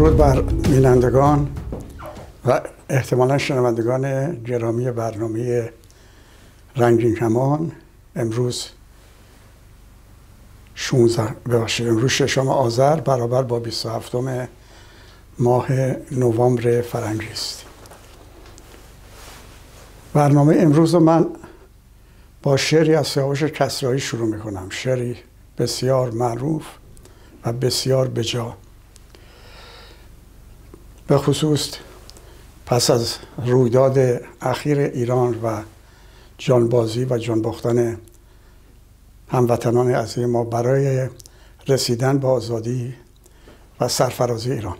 درود بر بینندگان و احتمالا شنوندگان گرامی برنامه رنگین کمان امروز امروز ششم آذر برابر با 27 ماه نوامبر فرنگی است برنامه امروز من با شعری از سیاوش کسرایی شروع میکنم شعری بسیار معروف و بسیار بجا به خصوص پس از رویداد اخیر ایران و جانبازی و جانباختن هموطنان عزیز ما برای رسیدن به آزادی و سرفرازی ایران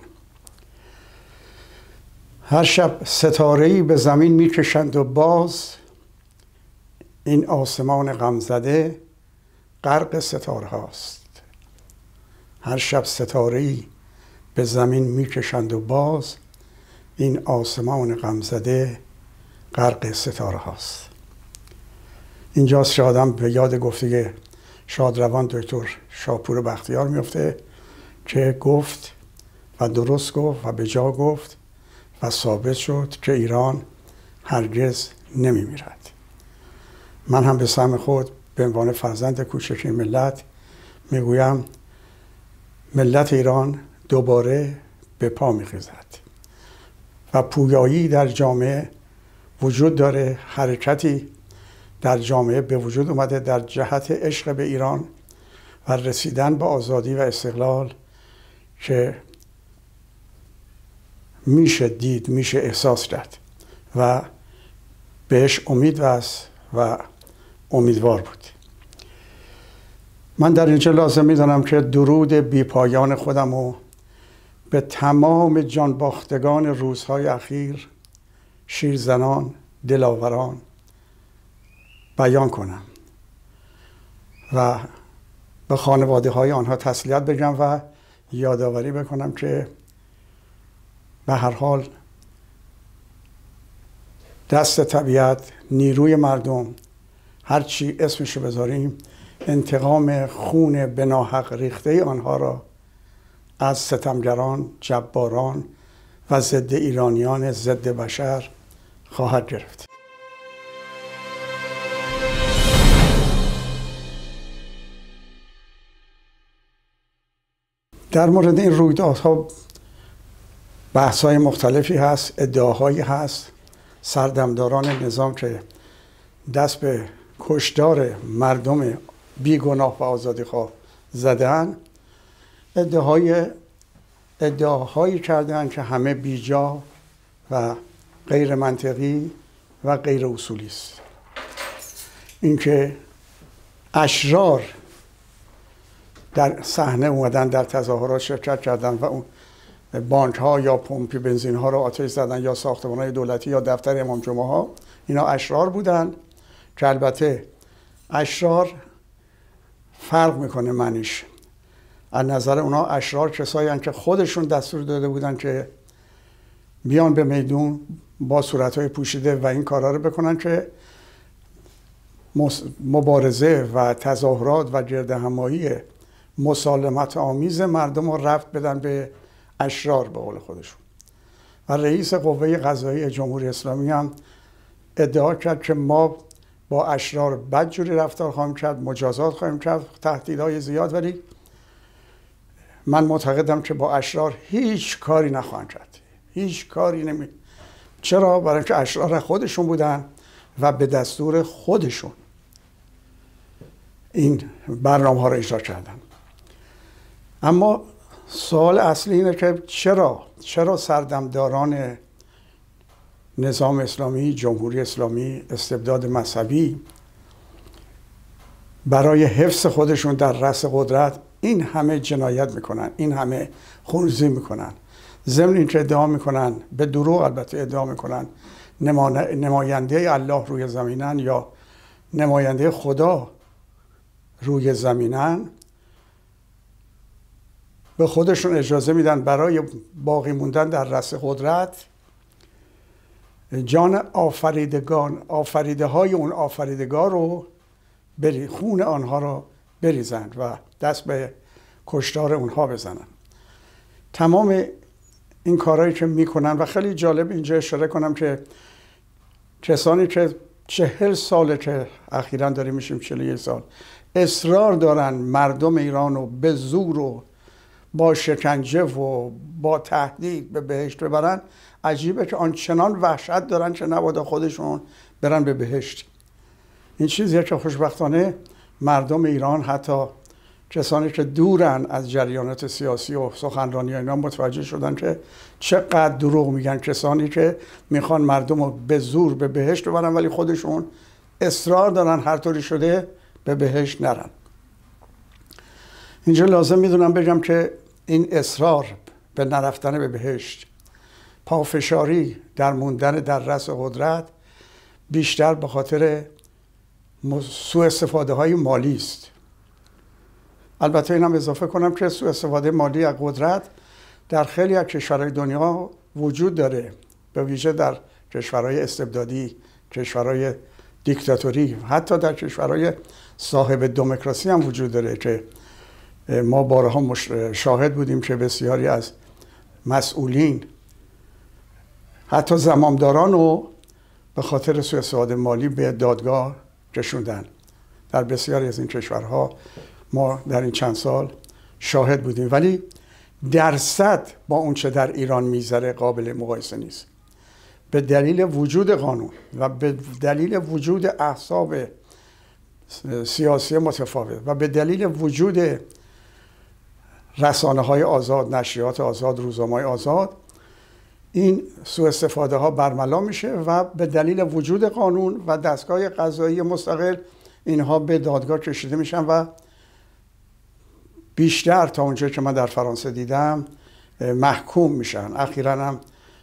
هر شب ای به زمین میکشند و باز این آسمان غمزده غرق ستاره هاست هر شب ای به زمین میکشند و باز این آسمان غمزده غرق ستاره هاست اینجاست که آدم به یاد گفته شادروان دکتر شاپور بختیار میفته که گفت و درست گفت و به جا گفت و ثابت شد که ایران هرگز نمی میرد. من هم به سهم خود به عنوان فرزند کوچکی ملت میگویم ملت ایران دوباره به پا میخیزد و پویایی در جامعه وجود داره حرکتی در جامعه به وجود اومده در جهت عشق به ایران و رسیدن به آزادی و استقلال که میشه دید میشه احساس کرد و بهش امید وست و امیدوار بود من در اینجا لازم میدانم که درود بی پایان خودم رو به تمام جانباختگان روزهای اخیر شیرزنان دلاوران بیان کنم و به خانواده های آنها تسلیت بگم و یادآوری بکنم که به هر حال دست طبیعت نیروی مردم هرچی اسمشو بذاریم انتقام خون بناحق ریخته آنها را از ستمگران، جباران و ضد ایرانیان ضد بشر خواهد گرفت. در مورد این رویدادها بحث‌های مختلفی هست ادعاهایی هست سردمداران نظام که دست به کشدار مردم بیگناه و آزادی خواه زدن ادعاهای ادعاهایی کردن که همه بیجا و غیر منطقی و غیر اصولی است اینکه اشرار در صحنه اومدن در تظاهرات شرکت کردن و اون بانک ها یا پمپی بنزین ها رو آتش زدن یا ساختمان های دولتی یا دفتر امام جمعه ها اینا اشرار بودن که البته اشرار فرق میکنه منیش از نظر اونا اشرار کسایی که خودشون دستور داده بودند که بیان به میدون با صورتهای پوشیده و این کارا رو بکنن که مبارزه و تظاهرات و همایی مسالمت آمیز مردم رو رفت بدن به اشرار به قول خودشون و رئیس قوه قضایی جمهوری اسلامی هم ادعا کرد که ما با اشرار بدجوری رفتار خواهیم کرد مجازات خواهیم کرد تهدیدهای زیاد ولی من معتقدم که با اشرار هیچ کاری نخواهند کرد هیچ کاری نمی چرا برای اینکه اشرار خودشون بودن و به دستور خودشون این برنامه ها را اجرا کردن اما سوال اصلی اینه که چرا چرا سردمداران نظام اسلامی جمهوری اسلامی استبداد مذهبی برای حفظ خودشون در رأس قدرت این همه جنایت میکنن این همه خونریزی میکنن ضمن اینکه ادعا میکنن به دروغ البته ادعا میکنن نماینده الله روی زمینن یا نماینده خدا روی زمینن به خودشون اجازه میدن برای باقی موندن در رس قدرت جان آفریدگان آفریده های اون آفریدگار رو بری خون آنها را بریزند و دست به کشتار اونها بزنن تمام این کارهایی که میکنن و خیلی جالب اینجا اشاره کنم که کسانی که چهل ساله که اخیرا داریم میشیم چلی سال اصرار دارن مردم ایران رو به زور و با شکنجه و با تهدید به بهشت ببرن عجیبه که آنچنان وحشت دارن که نبادا خودشون برن به بهشت این چیزیه که خوشبختانه مردم ایران حتی کسانی که دورن از جریانات سیاسی و سخنرانی اینا متوجه شدن که چقدر دروغ میگن کسانی که میخوان مردم رو به زور به بهشت ببرن ولی خودشون اصرار دارن هر طوری شده به بهشت نرن اینجا لازم میدونم بگم که این اصرار به نرفتن به بهشت پافشاری در موندن در رس قدرت بیشتر به خاطر سوء استفاده های مالی است البته اینم اضافه کنم که سوء استفاده مالی از قدرت در خیلی از کشورهای دنیا وجود داره به ویژه در کشورهای استبدادی کشورهای دیکتاتوری حتی در کشورهای صاحب دموکراسی هم وجود داره که ما بارها شاهد بودیم که بسیاری از مسئولین حتی زمامداران و به خاطر سوء استفاده مالی به دادگاه کشوندن در بسیاری از این کشورها ما در این چند سال شاهد بودیم ولی درصد با اونچه در ایران میذره قابل مقایسه نیست به دلیل وجود قانون و به دلیل وجود احساب سیاسی متفاوت و به دلیل وجود رسانه های آزاد، نشریات آزاد، روزنامه آزاد این سوء استفاده ها برملا میشه و به دلیل وجود قانون و دستگاه قضایی مستقل اینها به دادگاه کشیده میشن و بیشتر تا اونجا که من در فرانسه دیدم محکوم میشن اخیرا هم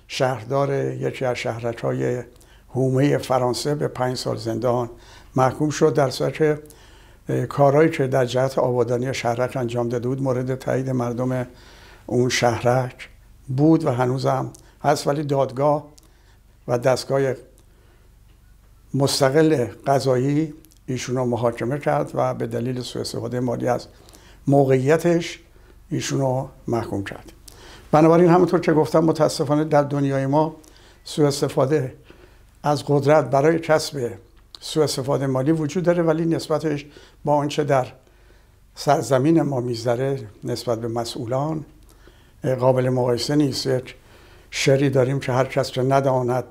شهردار یکی از شهرک های هومه فرانسه به پنج سال زندان محکوم شد در صورت کارهایی که در جهت آبادانی شهرک انجام داده بود مورد تایید مردم اون شهرک بود و هنوزم هست ولی دادگاه و دستگاه مستقل قضایی ایشون رو محاکمه کرد و به دلیل سوء استفاده مالی از موقعیتش ایشون رو محکوم کرد بنابراین همونطور که گفتم متاسفانه در دنیای ما سوء استفاده از قدرت برای کسب سوء استفاده مالی وجود داره ولی نسبتش با آنچه در سرزمین ما میگذره نسبت به مسئولان قابل مقایسه نیست یک شعری داریم که هر کس که نداند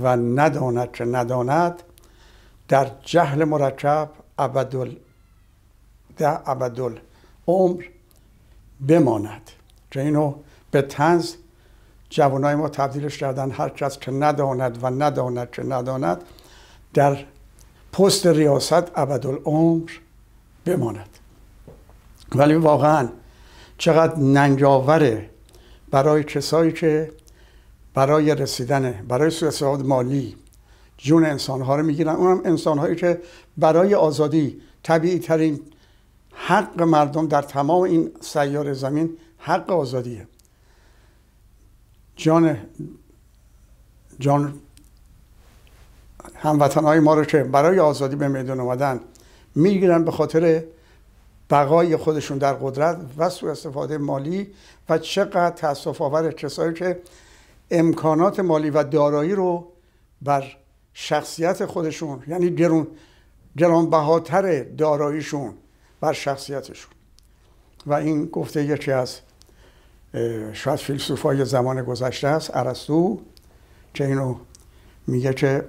و نداند که نداند در جهل مرکب ابدال ده عمر بماند که اینو به تنز جوانای ما تبدیلش کردن هر کس که نداند و نداند که نداند در پست ریاست عمر بماند ولی واقعا چقدر ننگاوره برای کسایی که برای رسیدن برای سوء استفاده مالی جون انسانها رو میگیرن انسان انسانهایی که برای آزادی طبیعی ترین حق مردم در تمام این سیار زمین حق آزادیه جان جان های ما رو که برای آزادی به میدون اومدن میگیرن به خاطر بقای خودشون در قدرت و سوء استفاده مالی و چقدر تاسف آور کسایی که امکانات مالی و دارایی رو بر شخصیت خودشون یعنی گرون گرانبهاتر داراییشون بر شخصیتشون و این گفته یکی از شاید فیلسوفای زمان گذشته است ارسطو که اینو میگه که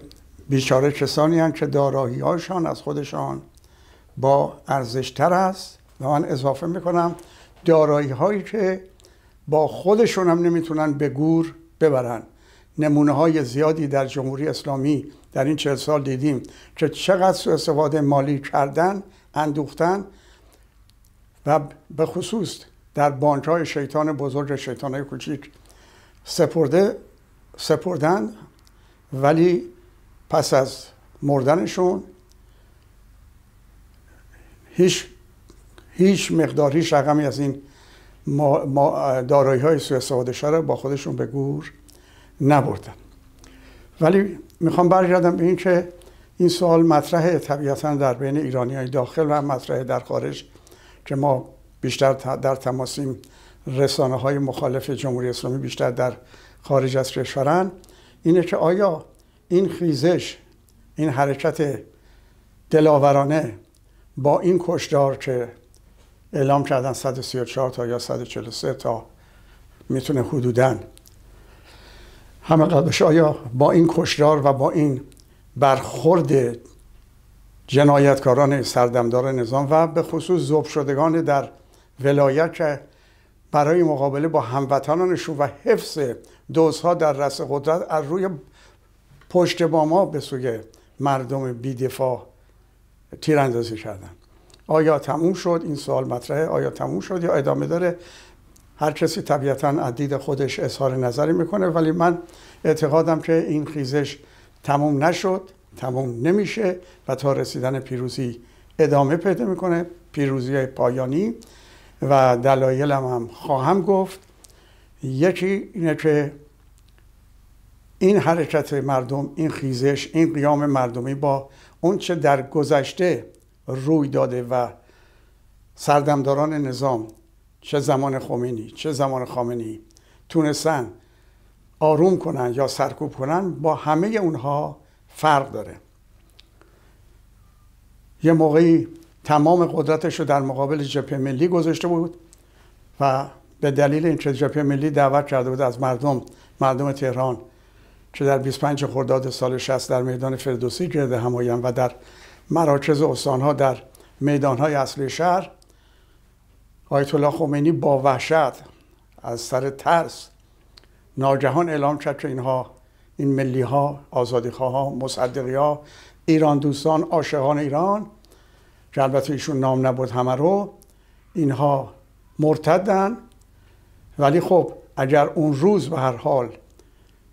بیچاره کسانی هم که دارایی هاشان از خودشان با ارزشتر است و من اضافه میکنم دارایی هایی که با خودشون هم نمیتونن به گور ببرن نمونه های زیادی در جمهوری اسلامی در این چهل سال دیدیم که چقدر سو استفاده مالی کردن اندوختن و به خصوص در بانک های شیطان بزرگ شیطان های کوچیک سپرده سپردن ولی پس از مردنشون هیچ هیچ مقدار از این ما, دارایی های سوی استفاده را با خودشون به گور نبردن ولی میخوام برگردم به اینکه این سوال مطرح طبیعتا در بین ایرانی های داخل و مطرح در خارج که ما بیشتر در تماسیم رسانه های مخالف جمهوری اسلامی بیشتر در خارج از کشورن اینه که آیا این خیزش این حرکت دلاورانه با این کشدار که اعلام کردن 134 تا یا 143 تا میتونه حدودن همه قدرش آیا با این کشدار و با این برخورد جنایتکاران سردمدار نظام و به خصوص زوب شدگان در ولایت که برای مقابله با هموطنانشون و حفظ دوزها در رس قدرت از روی پشت با ما به سوی مردم بیدفاع تیراندازی کردن آیا تموم شد این سوال مطرحه آیا تموم شد یا ادامه داره هر کسی طبیعتا عدید خودش اظهار نظری میکنه ولی من اعتقادم که این خیزش تموم نشد تموم نمیشه و تا رسیدن پیروزی ادامه پیدا میکنه پیروزی پایانی و دلایلم هم خواهم گفت یکی اینه که این حرکت مردم این خیزش این قیام مردمی با اون چه در گذشته روی داده و سردمداران نظام چه زمان خمینی چه زمان خامنی تونستن آروم کنن یا سرکوب کنن با همه اونها فرق داره یه موقعی تمام قدرتش رو در مقابل جبهه ملی گذاشته بود و به دلیل اینکه جبهه ملی دعوت کرده بود از مردم مردم تهران که در 25 خرداد سال 60 در میدان فردوسی گرد همایان و در مراکز استانها در میدانهای اصلی شهر آیت الله خمینی با وحشت از سر ترس ناگهان اعلام کرد که اینها این ملی ها آزادی ها مصدقی ها ایران دوستان عاشقان ایران که البته ایشون نام نبود همه رو اینها مرتدن ولی خب اگر اون روز به هر حال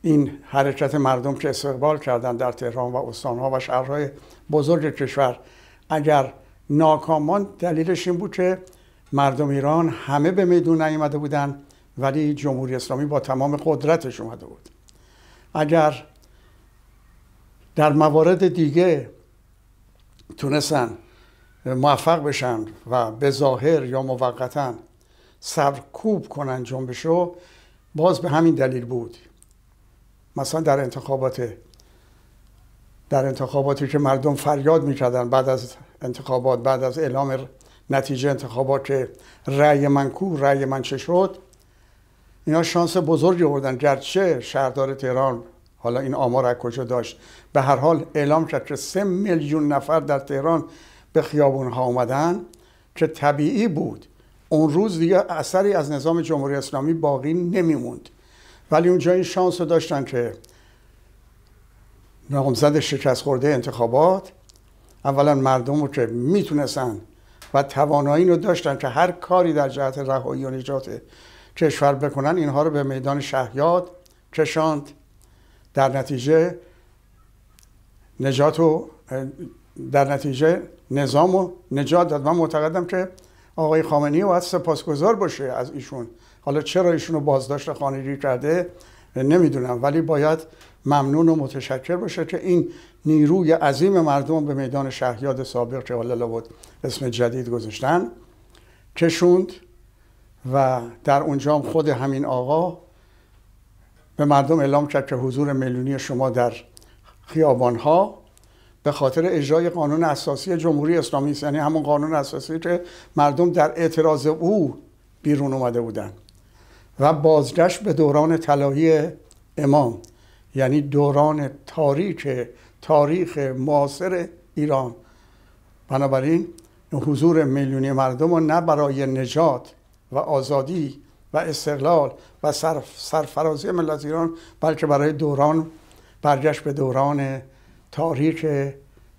این حرکت مردم که استقبال کردن در تهران و استانها و شهرهای بزرگ کشور اگر ناکامان دلیلش این بود که مردم ایران همه به میدون نیامده بودند ولی جمهوری اسلامی با تمام قدرتش اومده بود اگر در موارد دیگه تونستن موفق بشن و به ظاهر یا موقتا سرکوب کنن جنبشو باز به همین دلیل بود مثلا در انتخابات در انتخاباتی که مردم فریاد میکردن بعد از انتخابات بعد از اعلام نتیجه انتخابات که رأی من کو رأی من چه شد اینا شانس بزرگی آوردن گرچه شهردار تهران حالا این آمار از کجا داشت به هر حال اعلام کرد که سه میلیون نفر در تهران به خیابون ها آمدن که طبیعی بود اون روز دیگه اثری از نظام جمهوری اسلامی باقی نمیموند ولی اونجا این شانس رو داشتن که نامزد شکست خورده انتخابات اولا مردم رو که میتونستن و توانایی رو داشتن که هر کاری در جهت رهایی و نجات کشور بکنن اینها رو به میدان شهیاد کشاند در نتیجه نجات و در نتیجه نظام و نجات داد من معتقدم که آقای خامنی باید سپاسگزار باشه از ایشون حالا چرا ایشون رو بازداشت خانگی کرده نمیدونم ولی باید ممنون و متشکر باشه که این نیروی عظیم مردم به میدان شهریاد سابق که حالا بود اسم جدید گذاشتن کشوند و در اونجا خود همین آقا به مردم اعلام کرد که حضور میلیونی شما در خیابانها به خاطر اجرای قانون اساسی جمهوری اسلامی است یعنی همون قانون اساسی که مردم در اعتراض او بیرون اومده بودند و بازگشت به دوران طلایی امام یعنی دوران تاریک تاریخ معاصر ایران بنابراین حضور میلیونی مردم رو نه برای نجات و آزادی و استقلال و سرفرازی ملت ایران بلکه برای دوران برگشت به دوران تاریخ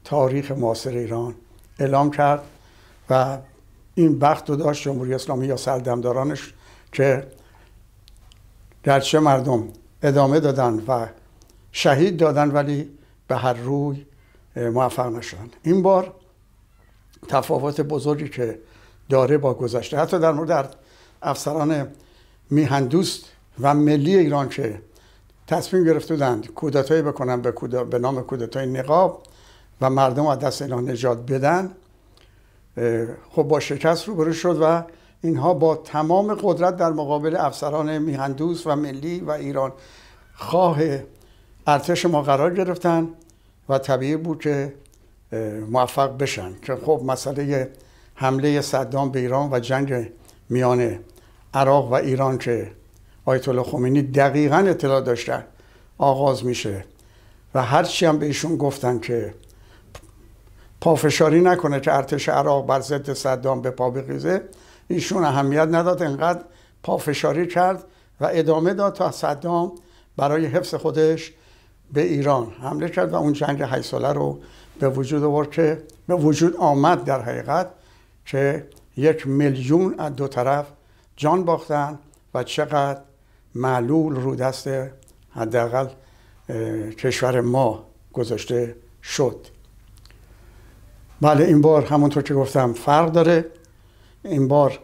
تاریخ معاصر ایران اعلام کرد و این وقت رو داشت جمهوری اسلامی یا سردمدارانش که گرچه مردم ادامه دادن و شهید دادن ولی به هر روی موفق نشدن این بار تفاوت بزرگی که داره با گذشته حتی در مورد افسران میهندوست و ملی ایران که تصمیم گرفته بودند کودتایی بکنن به, کودا... به نام کودتای نقاب و مردم از دست اینا نجات بدن خب با شکست روبرو شد و اینها با تمام قدرت در مقابل افسران میهندوس و ملی و ایران خواه ارتش ما قرار گرفتن و طبیعی بود که موفق بشن که خب مسئله حمله صدام به ایران و جنگ میان عراق و ایران که آیت الله خمینی دقیقا اطلاع داشتن آغاز میشه و هرچی هم به ایشون گفتن که پافشاری نکنه که ارتش عراق بر ضد صدام به پا بریزه ایشون اهمیت نداد انقدر پافشاری کرد و ادامه داد تا صدام برای حفظ خودش به ایران حمله کرد و اون جنگ هی ساله رو به وجود آورد که به وجود آمد در حقیقت که یک میلیون از دو طرف جان باختن و چقدر معلول رو دست حداقل کشور ما گذاشته شد بله این بار همونطور که گفتم فرق داره این بار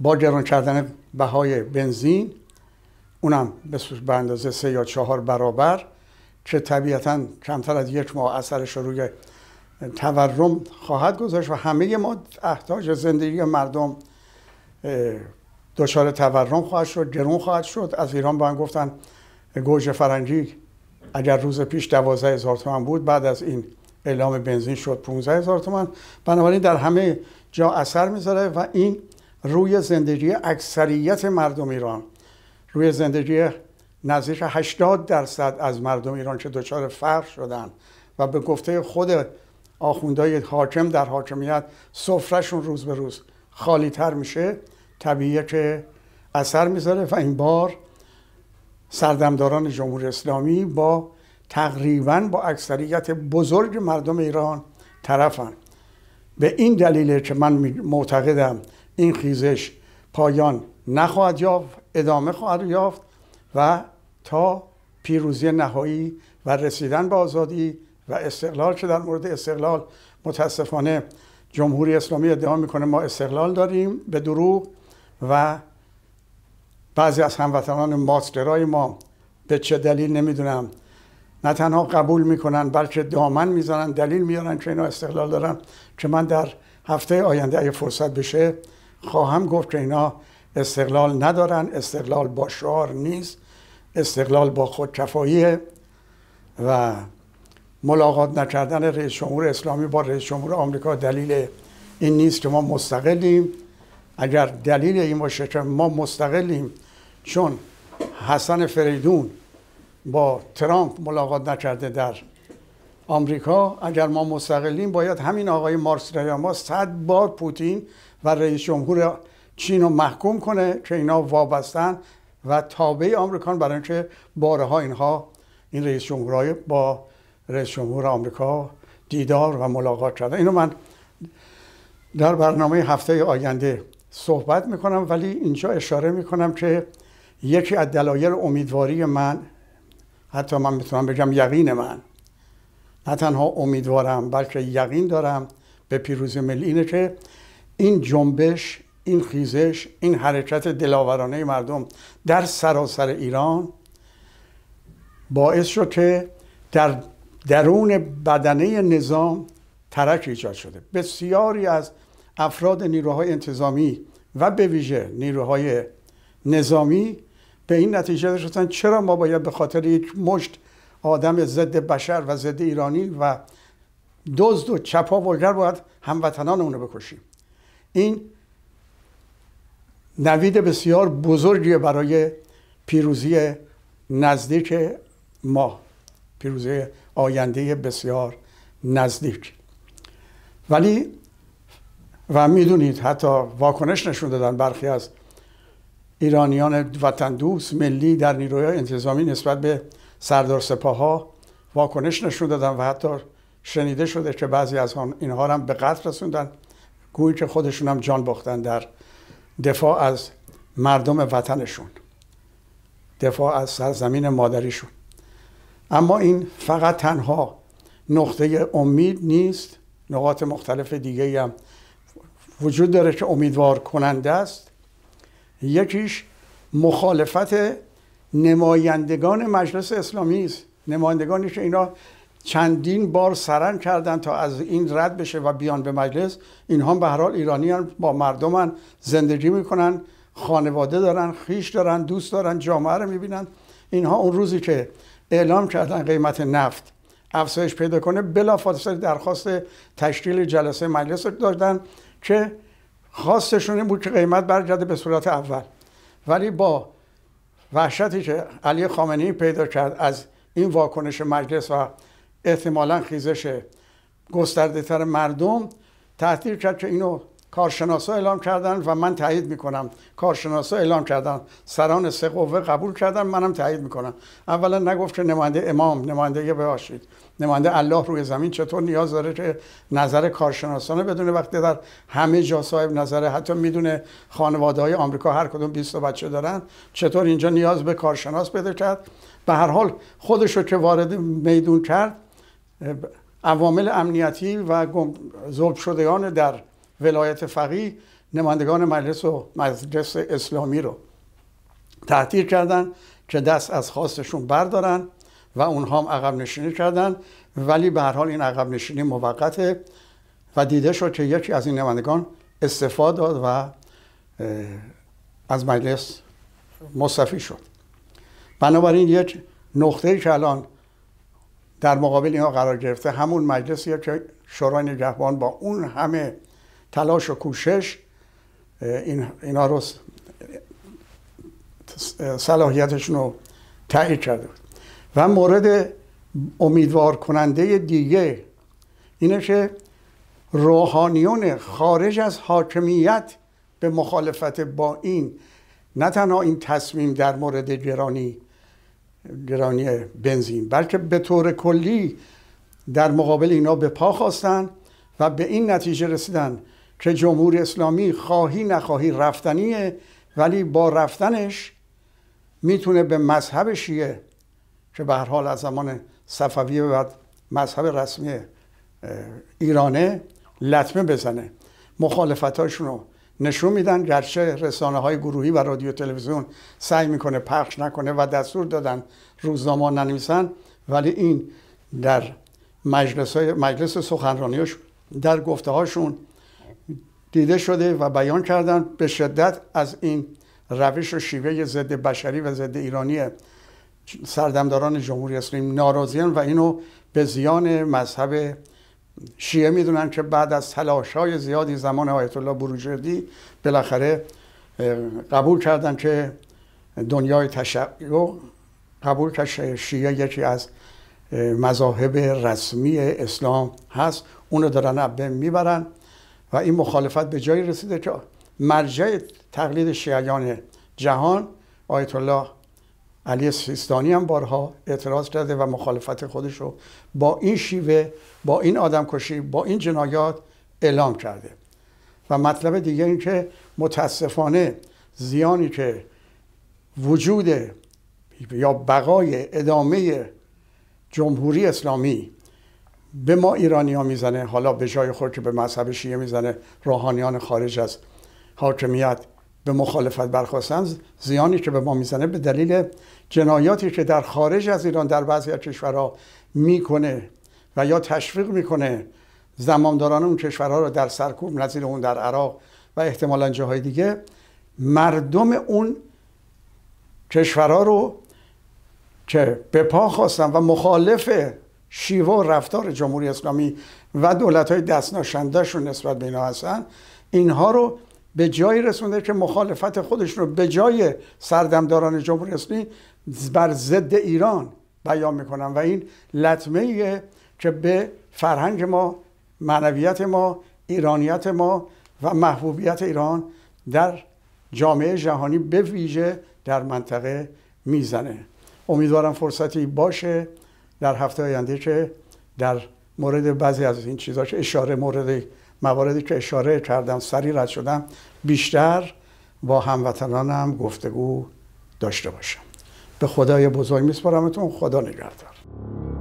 با گران کردن بهای بنزین اونم به اندازه سه یا چهار برابر که طبیعتا کمتر از یک ماه اثرش رو روی تورم خواهد گذاشت و همه ما احتاج زندگی مردم دچار تورم خواهد شد گرون خواهد شد از ایران به هم گفتن گوجه فرنگی اگر روز پیش دوازه هزار تومن بود بعد از این اعلام بنزین شد 15 هزار تومن بنابراین در همه جا اثر میذاره و این روی زندگی اکثریت مردم ایران روی زندگی نزدیک 80 درصد از مردم ایران که دچار فقر شدن و به گفته خود آخوندهای حاکم در حاکمیت سفرهشون روز به روز خالی تر میشه طبیعیه که اثر میذاره و این بار سردمداران جمهوری اسلامی با تقریبا با اکثریت بزرگ مردم ایران طرفن به این دلیله که من معتقدم این خیزش پایان نخواهد یافت ادامه خواهد یافت و تا پیروزی نهایی و رسیدن به آزادی و استقلال که در مورد استقلال متاسفانه جمهوری اسلامی ادعا میکنه ما استقلال داریم به دروغ و بعضی از هموطنان ماسکرای ما به چه دلیل نمیدونم نه تنها قبول میکنن بلکه دامن میزنن دلیل میارن که اینا استقلال دارن که من در هفته آینده اگه فرصت بشه خواهم گفت که اینا استقلال ندارن استقلال با شعار نیست استقلال با خودکفاییه و ملاقات نکردن رئیس جمهور اسلامی با رئیس جمهور آمریکا دلیل این نیست که ما مستقلیم اگر دلیل این باشه که ما مستقلیم چون حسن فریدون با ترامپ ملاقات نکرده در آمریکا اگر ما مستقلیم باید همین آقای مارس ریاما صد بار پوتین و رئیس جمهور چین رو محکوم کنه که اینا وابستن و تابع آمریکان برای اینکه بارها اینها این رئیس جمهورهای با رئیس جمهور آمریکا دیدار و ملاقات کرده اینو من در برنامه هفته آینده صحبت میکنم ولی اینجا اشاره میکنم که یکی از دلایل امیدواری من حتی من میتونم بگم یقین من نه تنها امیدوارم بلکه یقین دارم به پیروزی ملی اینه که این جنبش این خیزش این حرکت دلاورانه مردم در سراسر ایران باعث شد که در درون بدنه نظام ترک ایجاد شده بسیاری از افراد نیروهای انتظامی و به ویژه نیروهای نظامی به این نتیجه رسیدن چرا ما باید به خاطر یک مشت آدم ضد بشر و ضد ایرانی و دزد و چپا باید هموطنان اونو بکشیم این نوید بسیار بزرگیه برای پیروزی نزدیک ما پیروزی آینده بسیار نزدیک ولی و میدونید حتی واکنش نشون دادن برخی از ایرانیان وطن دوست ملی در نیروی انتظامی نسبت به سردار سپاه ها واکنش نشون و حتی شنیده شده که بعضی از اینها هم به قتل رسوندن گویی که خودشون هم جان باختن در دفاع از مردم وطنشون دفاع از سرزمین مادریشون اما این فقط تنها نقطه امید نیست نقاط مختلف دیگه هم وجود داره که امیدوار کننده است یکیش مخالفت نمایندگان مجلس اسلامی است نمایندگانی که اینا چندین بار سرن کردن تا از این رد بشه و بیان به مجلس اینها به هر حال ایرانی با مردمن زندگی میکنن خانواده دارن خیش دارن دوست دارن جامعه رو میبینن اینها اون روزی که اعلام کردن قیمت نفت افزایش پیدا کنه بلافاصله درخواست تشکیل جلسه مجلس دادن که خواستشون این بود که قیمت برگرده به صورت اول ولی با وحشتی که علی خامنه‌ای پیدا کرد از این واکنش مجلس و احتمالا خیزش گسترده تر مردم تحتیر کرد که اینو کارشناسا اعلام کردن و من تایید میکنم کارشناسا اعلام کردن سران سه قوه قبول کردن منم تایید میکنم اولا نگفت که نماینده امام نماینده باشید نماینده الله روی زمین چطور نیاز داره که نظر کارشناسانه بدونه وقتی در همه جا صاحب نظره حتی میدونه خانواده های آمریکا هر کدوم 20 بچه دارن چطور اینجا نیاز به کارشناس بده کرد به هر حال خودش رو که وارد میدون کرد عوامل امنیتی و ذوب شدگان در ولایت فقی نمایندگان مجلس و مجلس اسلامی رو تحتیر کردن که دست از خواستشون بردارن و اونها هم عقب نشینی کردن ولی به هر حال این عقب نشینی موقته و دیده شد که یکی از این نمایندگان استفاده داد و از مجلس مصطفی شد بنابراین یک نقطه که الان در مقابل اینها قرار گرفته همون مجلسیه که شورای نگهبان با اون همه تلاش و کوشش این اینا رو صلاحیتشون رو تایید کرده بود و مورد امیدوار کننده دیگه اینه که روحانیون خارج از حاکمیت به مخالفت با این نه تنها این تصمیم در مورد گرانی گرانی بنزین بلکه به طور کلی در مقابل اینا به پا خواستن و به این نتیجه رسیدن که جمهوری اسلامی خواهی نخواهی رفتنیه ولی با رفتنش میتونه به مذهب شیعه که به هر حال از زمان صفوی و بعد مذهب رسمی ایرانه لطمه بزنه مخالفتاشون رو نشون میدن گرچه رسانه های گروهی و رادیو تلویزیون سعی میکنه پخش نکنه و دستور دادن روزنامه ننویسن ولی این در مجلس, مجلس سخنرانیش در گفته هاشون دیده شده و بیان کردن به شدت از این روش و شیوه ضد بشری و ضد ایرانی سردمداران جمهوری اسلامی ناراضیان و اینو به زیان مذهب شیعه میدونن که بعد از تلاش های زیادی زمان آیت الله بروجردی بالاخره قبول کردن که دنیای تشیع قبول که شیعه یکی از مذاهب رسمی اسلام هست اونو دارن عبه میبرن و این مخالفت به جایی رسیده که مرجع تقلید شیعیان جهان آیت الله علی سیستانی هم بارها اعتراض کرده و مخالفت خودش رو با این شیوه با این آدم کشی، با این جنایات اعلام کرده و مطلب دیگه این که متاسفانه زیانی که وجود یا بقای ادامه جمهوری اسلامی به ما ایرانی ها میزنه حالا به جای خود که به مذهب شیعه میزنه روحانیان خارج از حاکمیت به مخالفت برخواستن زیانی که به ما میزنه به دلیل جنایاتی که در خارج از ایران در بعضی از کشورها میکنه و یا تشویق میکنه زمامداران اون کشورها رو در سرکوب نظیر اون در عراق و احتمالا جاهای دیگه مردم اون کشورها رو که به پا خواستن و مخالف شیوه و رفتار جمهوری اسلامی و دولت های دستناشندهشون نسبت به اینا هستن اینها رو به جایی رسونده که مخالفت خودش رو به جای سردمداران جمهوری اسلامی بر ضد ایران بیان میکنن و این لطمه ایه که به فرهنگ ما معنویت ما ایرانیت ما و محبوبیت ایران در جامعه جهانی به ویژه در منطقه میزنه امیدوارم فرصتی باشه در هفته آینده که در مورد بعضی از این چیزها که اشاره مورد مواردی که اشاره کردم سریع رد شدم بیشتر با هموطنانم گفتگو داشته باشم به خدای بزرگ میسپارمتون خدا نگهدار